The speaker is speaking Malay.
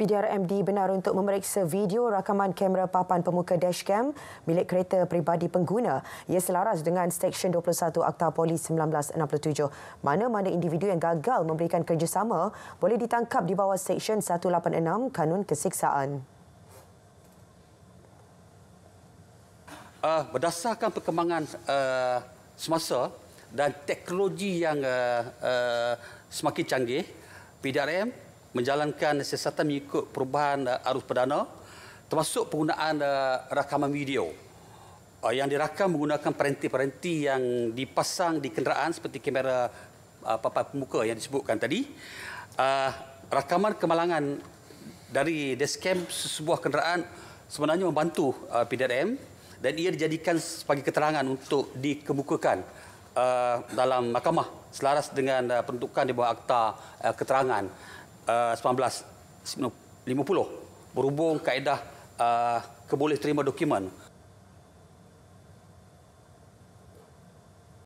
PDRMD benar untuk memeriksa video rakaman kamera papan pemuka dashcam milik kereta peribadi pengguna. Ia selaras dengan Seksyen 21 Akta Polis 1967. Mana-mana individu yang gagal memberikan kerjasama boleh ditangkap di bawah Seksyen 186 Kanun Kesiksaan. Uh, berdasarkan perkembangan uh, semasa dan teknologi yang uh, uh, semakin canggih, PDRM menjalankan siasatan mengikut perubahan uh, arus perdana termasuk penggunaan uh, rakaman video uh, yang dirakam menggunakan peranti-peranti yang dipasang di kenderaan seperti kamera uh, papan pemuka yang disebutkan tadi uh, rakaman kemalangan dari dashcam sebuah kenderaan sebenarnya membantu uh, PDRM dan ia dijadikan sebagai keterangan untuk dikemukakan uh, dalam mahkamah selaras dengan uh, peruntukan di bawah akta uh, keterangan uh, 1950 berhubung kaedah uh, keboleh terima dokumen